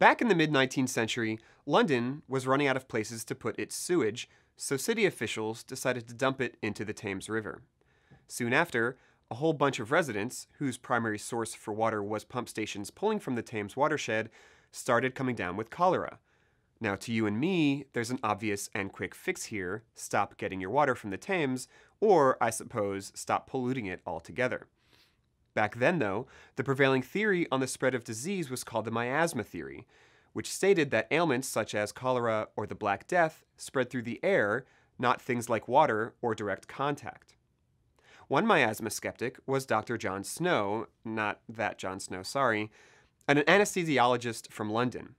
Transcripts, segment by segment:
Back in the mid 19th century, London was running out of places to put its sewage, so city officials decided to dump it into the Thames River. Soon after, a whole bunch of residents, whose primary source for water was pump stations pulling from the Thames watershed, started coming down with cholera. Now, to you and me, there's an obvious and quick fix here stop getting your water from the Thames, or, I suppose, stop polluting it altogether. Back then, though, the prevailing theory on the spread of disease was called the miasma theory, which stated that ailments such as cholera or the Black Death spread through the air, not things like water or direct contact. One miasma skeptic was Dr. John Snow, not that John Snow, sorry, an anesthesiologist from London.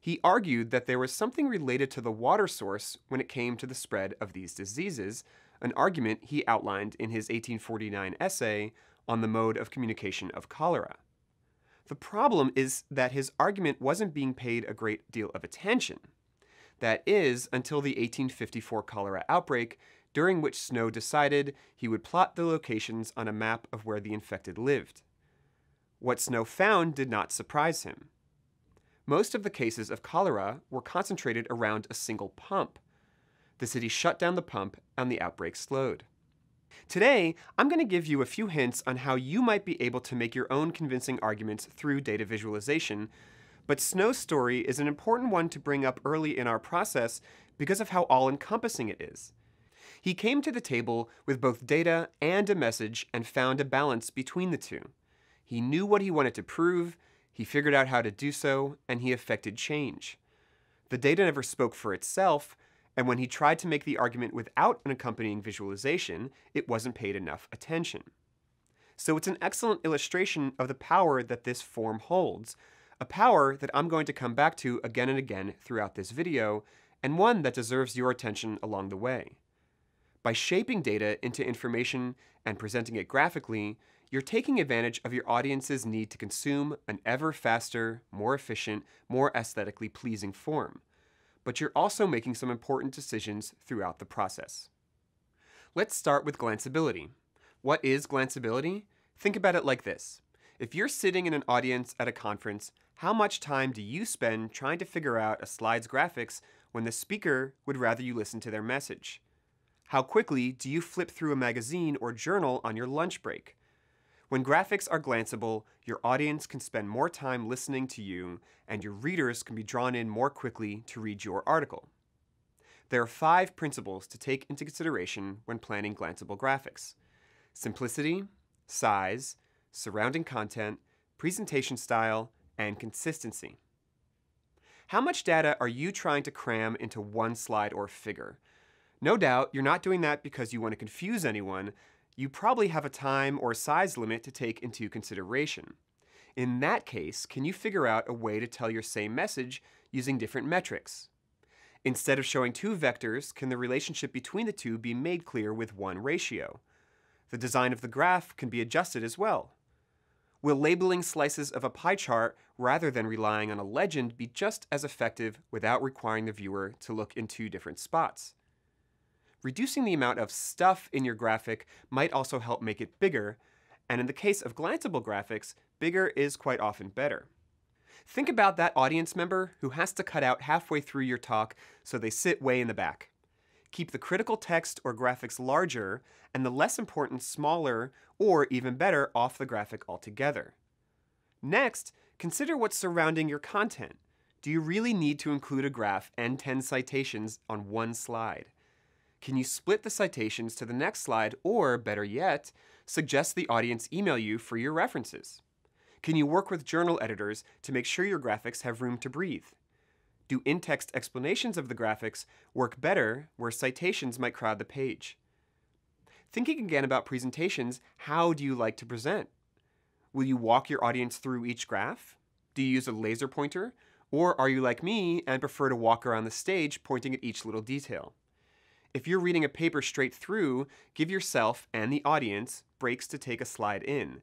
He argued that there was something related to the water source when it came to the spread of these diseases, an argument he outlined in his 1849 essay, on the mode of communication of cholera. The problem is that his argument wasn't being paid a great deal of attention. That is, until the 1854 cholera outbreak, during which Snow decided he would plot the locations on a map of where the infected lived. What Snow found did not surprise him. Most of the cases of cholera were concentrated around a single pump. The city shut down the pump and the outbreak slowed. Today, I'm going to give you a few hints on how you might be able to make your own convincing arguments through data visualization, but Snow's story is an important one to bring up early in our process because of how all-encompassing it is. He came to the table with both data and a message and found a balance between the two. He knew what he wanted to prove, he figured out how to do so, and he effected change. The data never spoke for itself, and when he tried to make the argument without an accompanying visualization, it wasn't paid enough attention. So it's an excellent illustration of the power that this form holds, a power that I'm going to come back to again and again throughout this video, and one that deserves your attention along the way. By shaping data into information and presenting it graphically, you're taking advantage of your audience's need to consume an ever faster, more efficient, more aesthetically pleasing form but you're also making some important decisions throughout the process. Let's start with glanceability. What is glanceability? Think about it like this. If you're sitting in an audience at a conference, how much time do you spend trying to figure out a slide's graphics when the speaker would rather you listen to their message? How quickly do you flip through a magazine or journal on your lunch break? When graphics are glanceable, your audience can spend more time listening to you, and your readers can be drawn in more quickly to read your article. There are five principles to take into consideration when planning glanceable graphics simplicity, size, surrounding content, presentation style, and consistency. How much data are you trying to cram into one slide or figure? No doubt, you're not doing that because you want to confuse anyone, you probably have a time or size limit to take into consideration. In that case, can you figure out a way to tell your same message using different metrics? Instead of showing two vectors, can the relationship between the two be made clear with one ratio? The design of the graph can be adjusted as well. Will labeling slices of a pie chart rather than relying on a legend be just as effective without requiring the viewer to look in two different spots? reducing the amount of stuff in your graphic might also help make it bigger, and in the case of glanceable graphics, bigger is quite often better. Think about that audience member who has to cut out halfway through your talk so they sit way in the back. Keep the critical text or graphics larger and the less important smaller, or even better, off the graphic altogether. Next, consider what's surrounding your content. Do you really need to include a graph and 10 citations on one slide? Can you split the citations to the next slide or, better yet, suggest the audience email you for your references? Can you work with journal editors to make sure your graphics have room to breathe? Do in-text explanations of the graphics work better where citations might crowd the page? Thinking again about presentations, how do you like to present? Will you walk your audience through each graph? Do you use a laser pointer? Or are you like me and prefer to walk around the stage pointing at each little detail? If you're reading a paper straight through, give yourself and the audience breaks to take a slide in.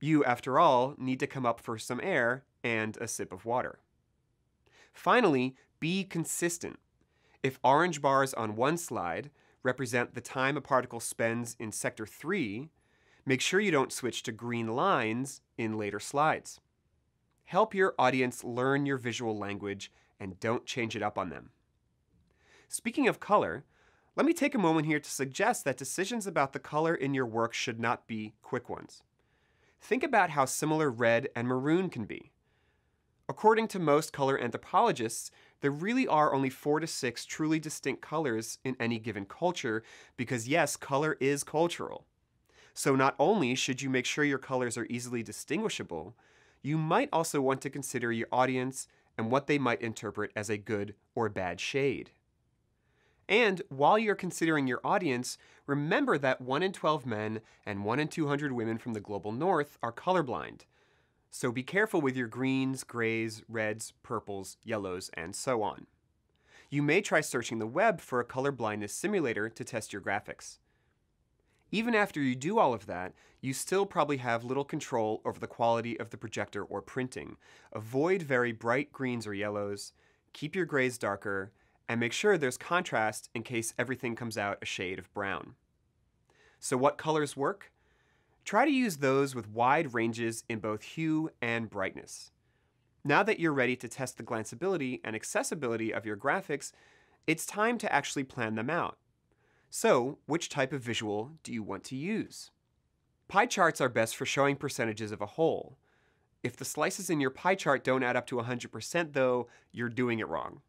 You, after all, need to come up for some air and a sip of water. Finally, be consistent. If orange bars on one slide represent the time a particle spends in sector 3, make sure you don't switch to green lines in later slides. Help your audience learn your visual language and don't change it up on them. Speaking of color, let me take a moment here to suggest that decisions about the color in your work should not be quick ones. Think about how similar red and maroon can be. According to most color anthropologists, there really are only four to six truly distinct colors in any given culture, because yes, color is cultural. So not only should you make sure your colors are easily distinguishable, you might also want to consider your audience and what they might interpret as a good or bad shade. And while you're considering your audience, remember that 1 in 12 men and 1 in 200 women from the global north are colorblind. So be careful with your greens, grays, reds, purples, yellows, and so on. You may try searching the web for a colorblindness simulator to test your graphics. Even after you do all of that, you still probably have little control over the quality of the projector or printing. Avoid very bright greens or yellows, keep your grays darker, and make sure there's contrast in case everything comes out a shade of brown. So what colors work? Try to use those with wide ranges in both hue and brightness. Now that you're ready to test the glanceability and accessibility of your graphics, it's time to actually plan them out. So, which type of visual do you want to use? Pie charts are best for showing percentages of a whole. If the slices in your pie chart don't add up to 100% though, you're doing it wrong.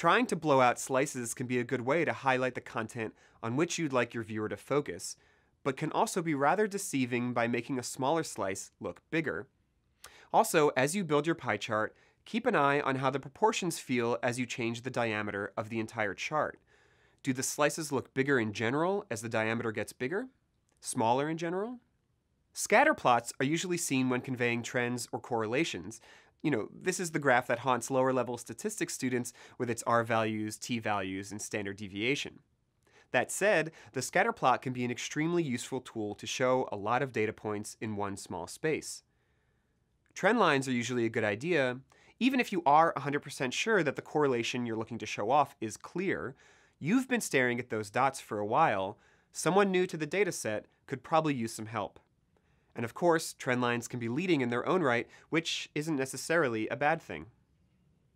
Trying to blow out slices can be a good way to highlight the content on which you'd like your viewer to focus, but can also be rather deceiving by making a smaller slice look bigger. Also, as you build your pie chart, keep an eye on how the proportions feel as you change the diameter of the entire chart. Do the slices look bigger in general as the diameter gets bigger? Smaller in general? Scatter plots are usually seen when conveying trends or correlations, you know, this is the graph that haunts lower level statistics students with its R values, T values, and standard deviation. That said, the scatter plot can be an extremely useful tool to show a lot of data points in one small space. Trend lines are usually a good idea, even if you are 100% sure that the correlation you're looking to show off is clear. You've been staring at those dots for a while. Someone new to the dataset could probably use some help. And of course, trend lines can be leading in their own right, which isn't necessarily a bad thing.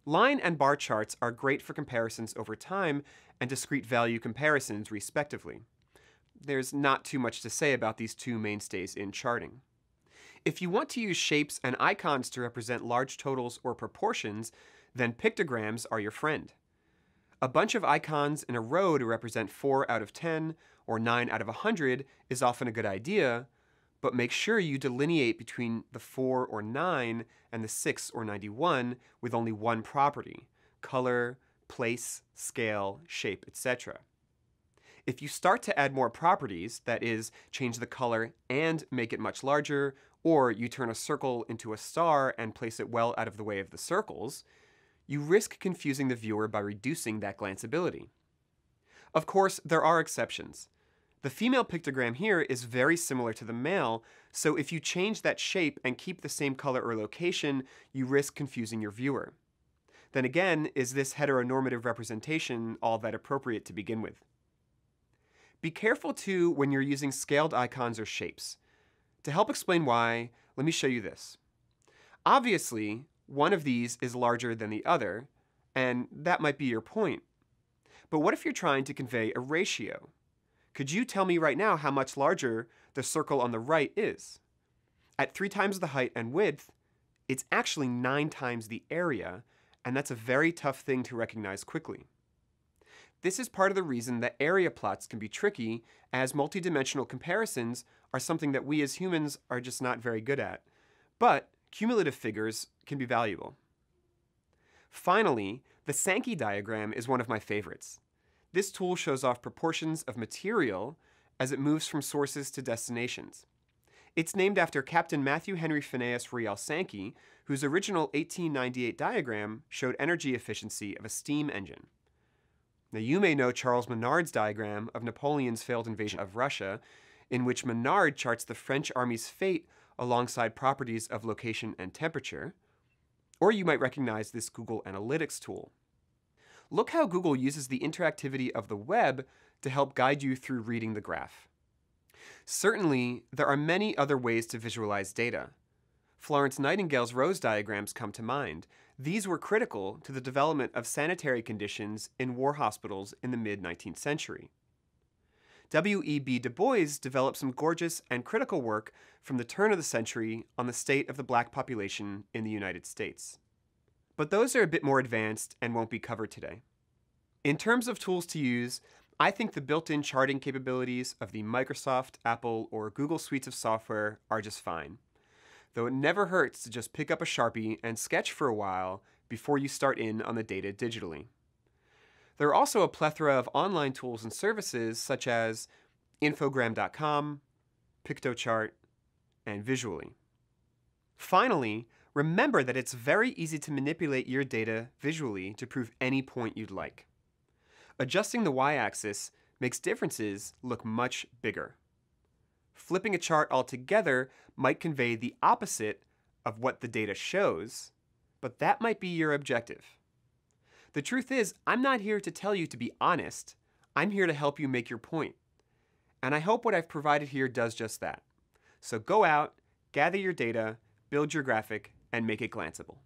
Line and bar charts are great for comparisons over time and discrete value comparisons, respectively. There's not too much to say about these two mainstays in charting. If you want to use shapes and icons to represent large totals or proportions, then pictograms are your friend. A bunch of icons in a row to represent 4 out of 10 or 9 out of 100 is often a good idea, but make sure you delineate between the 4 or 9 and the 6 or 91 with only one property, color, place, scale, shape, etc. If you start to add more properties, that is, change the color and make it much larger, or you turn a circle into a star and place it well out of the way of the circles, you risk confusing the viewer by reducing that glanceability. Of course, there are exceptions. The female pictogram here is very similar to the male, so if you change that shape and keep the same color or location, you risk confusing your viewer. Then again, is this heteronormative representation all that appropriate to begin with? Be careful too when you're using scaled icons or shapes. To help explain why, let me show you this. Obviously, one of these is larger than the other, and that might be your point. But what if you're trying to convey a ratio? Could you tell me right now how much larger the circle on the right is? At three times the height and width, it's actually nine times the area, and that's a very tough thing to recognize quickly. This is part of the reason that area plots can be tricky, as multidimensional comparisons are something that we as humans are just not very good at. But cumulative figures can be valuable. Finally, the Sankey diagram is one of my favorites. This tool shows off proportions of material as it moves from sources to destinations. It's named after Captain Matthew Henry Phineas Riel Sankey, whose original 1898 diagram showed energy efficiency of a steam engine. Now you may know Charles Menard's diagram of Napoleon's failed invasion of Russia, in which Menard charts the French army's fate alongside properties of location and temperature. Or you might recognize this Google Analytics tool look how Google uses the interactivity of the web to help guide you through reading the graph. Certainly, there are many other ways to visualize data. Florence Nightingale's rose diagrams come to mind. These were critical to the development of sanitary conditions in war hospitals in the mid-19th century. W.E.B. Du Bois developed some gorgeous and critical work from the turn of the century on the state of the black population in the United States but those are a bit more advanced and won't be covered today. In terms of tools to use, I think the built-in charting capabilities of the Microsoft, Apple, or Google suites of software are just fine. Though it never hurts to just pick up a Sharpie and sketch for a while before you start in on the data digitally. There are also a plethora of online tools and services such as infogram.com, PictoChart, and Visually. Finally, Remember that it's very easy to manipulate your data visually to prove any point you'd like. Adjusting the y-axis makes differences look much bigger. Flipping a chart altogether might convey the opposite of what the data shows, but that might be your objective. The truth is, I'm not here to tell you to be honest. I'm here to help you make your point. And I hope what I've provided here does just that. So go out, gather your data, build your graphic, and make it glanceable.